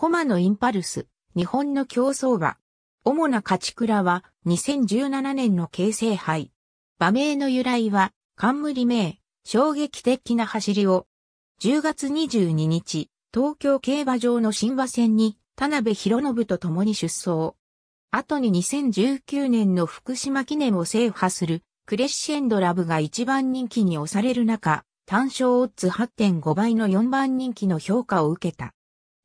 コマのインパルス、日本の競争馬。主な勝ち倉は2017年の京成杯。馬名の由来は、冠名、衝撃的な走りを。10月22日、東京競馬場の新馬戦に、田辺博信と共に出走。後に2019年の福島記念を制覇する、クレッシェンドラブが一番人気に押される中、単勝オッズ8.5倍の4番人気の評価を受けた。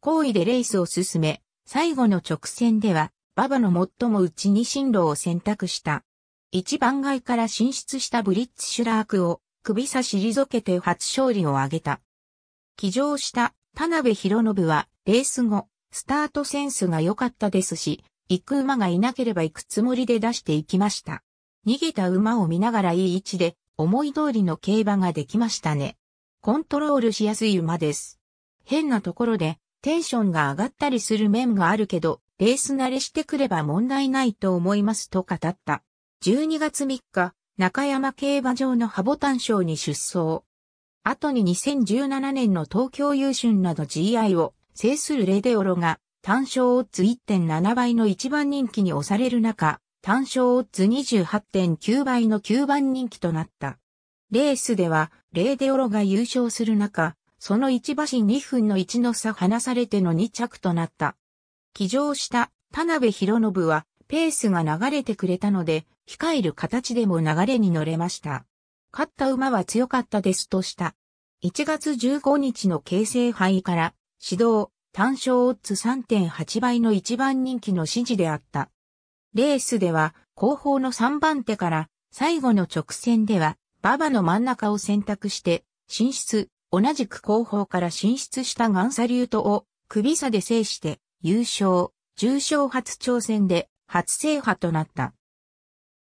好意でレースを進め、最後の直線では、馬場の最も内に進路を選択した。一番外から進出したブリッツシュラークを首差し退けて初勝利を挙げた。騎乗した田辺博信はレース後、スタートセンスが良かったですし、行く馬がいなければ行くつもりで出していきました。逃げた馬を見ながらいい位置で思い通りの競馬ができましたね。コントロールしやすい馬です。変なところでテンションが上がったりする面があるけど、レース慣れしてくれば問題ないと思いますと語った。12月3日、中山競馬場のハボタン賞に出走。後に2017年の東京優春など GI を制するレデオロが単勝オッズ1.7倍の1番人気に押される中、単勝オッズ28.9倍の9番人気となった。レースでは、レーデオロが優勝する中、その1馬身2分の1の差離されての2着となった。騎乗した田辺博信はペースが流れてくれたので、控える形でも流れに乗れました。勝った馬は強かったですとした。1月15日の形成杯から指導、単勝オッズ3.8倍の一番人気の指示であった。レースでは後方の3番手から最後の直線では馬場の真ん中を選択して進出、同じく後方から進出したガンサリュートを首差で制して優勝、重賞初挑戦で初制覇となった。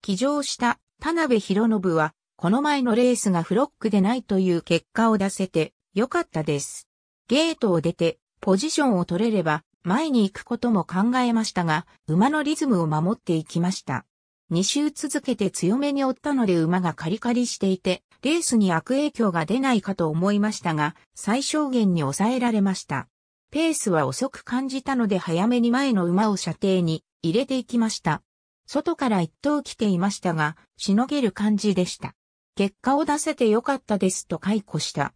騎乗した田辺博信は、この前のレースがフロックでないという結果を出せて良かったです。ゲートを出てポジションを取れれば前に行くことも考えましたが、馬のリズムを守っていきました。2周続けて強めに追ったので馬がカリカリしていて、レースに悪影響が出ないかと思いましたが、最小限に抑えられました。ペースは遅く感じたので早めに前の馬を射程に入れていきました。外から一頭来ていましたが、しのげる感じでした。結果を出せてよかったですと解雇した。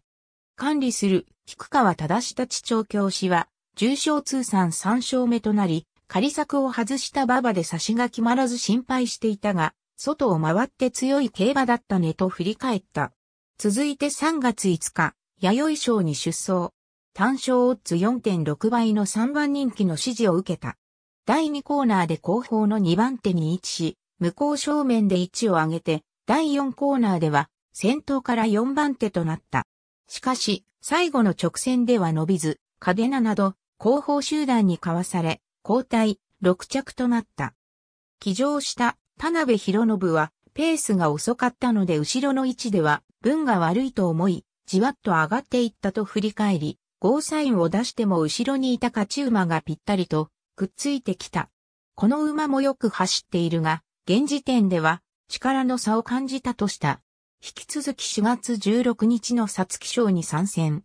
管理する、菊川正した調教師は、重賞通算3勝目となり、仮作を外した馬場で差しが決まらず心配していたが、外を回って強い競馬だったねと振り返った。続いて3月5日、弥生賞に出走。単勝オッズ4.6倍の3番人気の支持を受けた。第2コーナーで後方の2番手に位置し、向こう正面で位置を上げて、第4コーナーでは、先頭から4番手となった。しかし、最後の直線では伸びず、カデナなど、後方集団にかわされ、交代、6着となった。起乗した田辺博信は、ペースが遅かったので後ろの位置では、分が悪いと思い、じわっと上がっていったと振り返り、ゴーサインを出しても後ろにいた勝ち馬がぴったりと、くっついてきた。この馬もよく走っているが、現時点では、力の差を感じたとした。引き続き4月16日の皐月賞に参戦。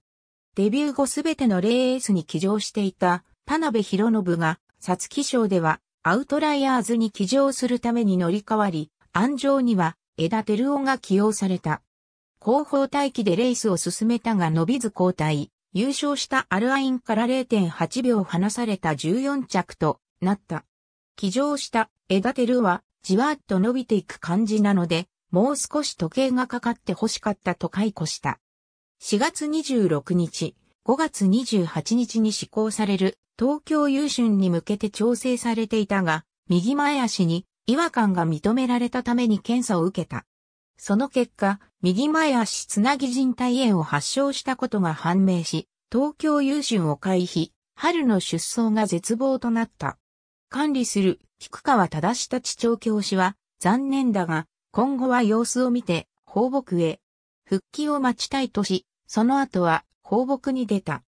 デビュー後すべてのレースに騎乗していた田辺博信が、皐月賞ではアウトライアーズに起乗するために乗り換わり、安城には枝照夫が起用された。後方待機でレースを進めたが伸びず交代、優勝したアルアインから0.8秒離された14着となった。起乗した枝照夫はじわっと伸びていく感じなので、もう少し時計がかかって欲しかったと解雇した。4月26日、5月28日に施行される東京優春に向けて調整されていたが、右前足に違和感が認められたために検査を受けた。その結果、右前足つなぎ人体炎を発症したことが判明し、東京優春を回避、春の出走が絶望となった。管理する、菊川忠下地長教師は、残念だが、今後は様子を見て、放牧へ。復帰を待ちたいとし、その後は放牧に出た。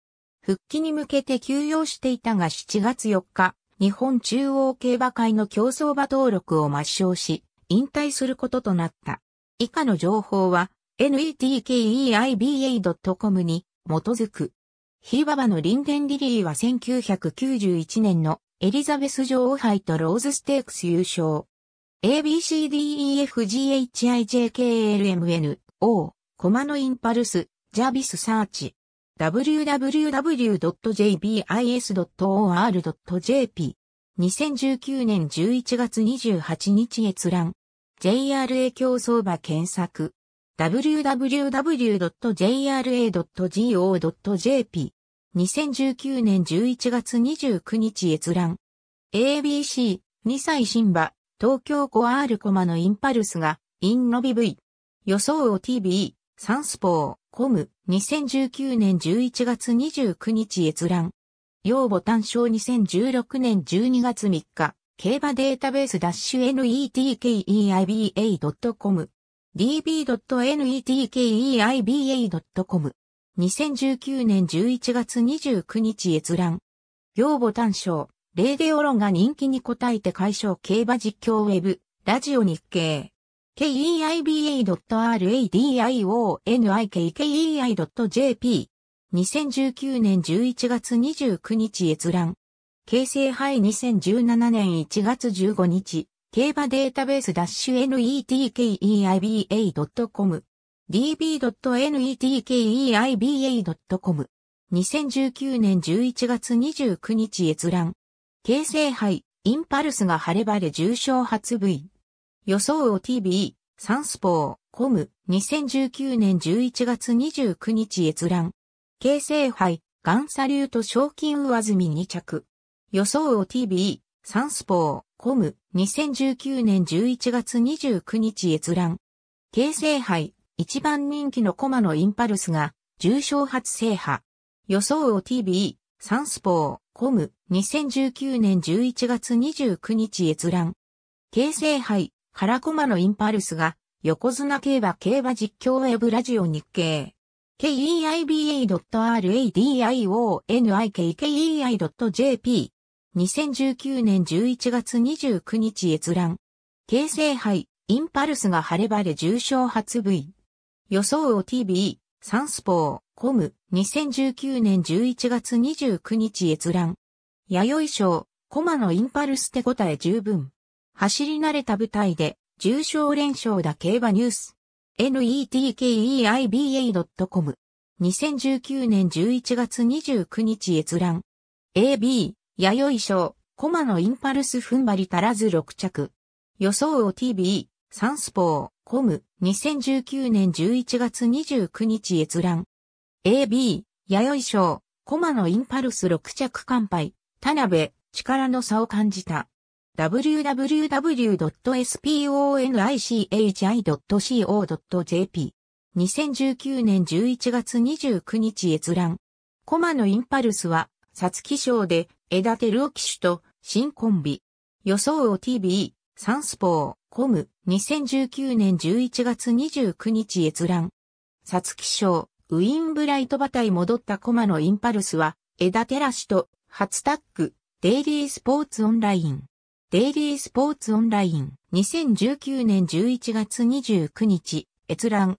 復帰に向けて休養していたが7月4日、日本中央競馬会の競争馬登録を抹消し、引退することとなった。以下の情報は、netkeiba.com に基づく。ヒーババのリンデンリリーは1991年のエリザベス女王杯とローズステークス優勝。ABCDEFGHIJKLMNO、コマのインパルス、ジャビスサーチ。www.jbis.or.jp。2019年11月28日閲覧。JRA 競争場検索。www.jra.go.jp。2019年11月29日閲覧。ABC、2歳新馬、東京コアールコマのインパルスが、インノビ V。予想を TV、サンスポー。コム、2019年11月29日閲覧。要ボタン賞2016年12月3日、競馬データベース -netkeiba.com、db.netkeiba.com、2019年11月29日閲覧。要ボタン賞、レーデオロンが人気に応えて解消競馬実況ウェブ、ラジオ日経。keiba.radionikkei.jp 2019年11月29日閲覧。形成杯2017年1月15日、競馬データベースダッシュ netkeiba.com db.netkeiba.com 2019年11月29日閲覧。形成杯、インパルスが晴れ晴れ重症発部位。予想を TV、サンスポー、コム、2019年11月29日閲覧。形成杯、ガンサリュート賞金上積み2着。予想を TV、サンスポー、コム、2019年11月29日閲覧。形成杯、一番人気のコマのインパルスが、重賞初制覇。予想を TV、サンスポー、コム、2019年11月29日閲覧。形成杯、カラコマのインパルスが、横綱競馬競馬実況ウェブラジオ日経。keiba.radionikkei.jp。2019年11月29日閲覧。京成杯、インパルスが晴れ晴れ重賞発 V。予想を TV、サンスポー、コム、2019年11月29日閲覧。弥生賞、コマのインパルス手応え十分。走り慣れた舞台で、重賞連勝だ競馬ニュース。netkeiba.com。2019年11月29日閲覧。AB、弥生賞、コマのインパルス踏ん張り足らず6着。予想を TV、サンスポー、コム、2019年11月29日閲覧。AB、弥生賞、コマのインパルス6着完敗、田辺、力の差を感じた。www.sponichi.co.jp。2019年11月29日閲覧。コマのインパルスは、サショ賞で、枝ルオ騎手と、新コンビ。予想を TV、サンスポー、コム。2019年11月29日閲覧。サ皐月賞、ウィンブライト馬体戻ったコマのインパルスは、枝照氏と、初タッグ、デイリースポーツオンライン。デイリースポーツオンライン、2019年11月29日、閲覧。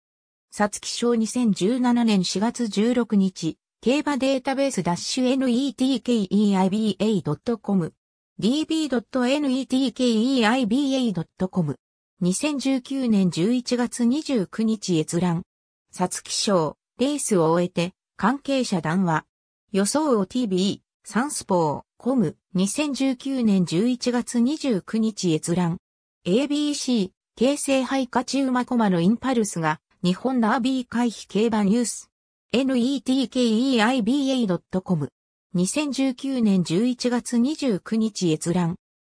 さつき賞2017年4月16日、競馬データベース -netkeiba.com、db.netkeiba.com、2019年11月29日閲覧。さつき賞、レースを終えて、関係者談話。予想を TV、サンスポー。コム、2019年11月29日閲覧。ABC、京成杯勝ち馬駒のインパルスが、日本ダービー回避競馬ニュース。netkeiba.com。2019年11月29日閲覧。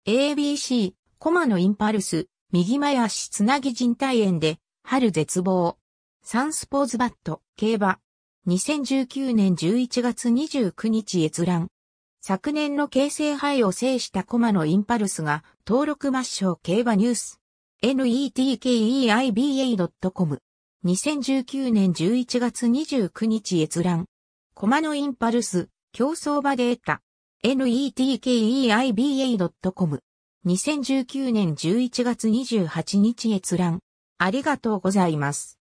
ABC、コマのインパルス、右前足つなぎ人体炎で、春絶望。サンスポーズバット、競馬。2019年11月29日閲覧。昨年の京成杯を制した駒のインパルスが、登録抹消競馬ニュース。netkeiba.com。2019年11月29日閲覧。駒のインパルス、競争場で得た。netkeiba.com。2019年11月28日閲覧。ありがとうございます。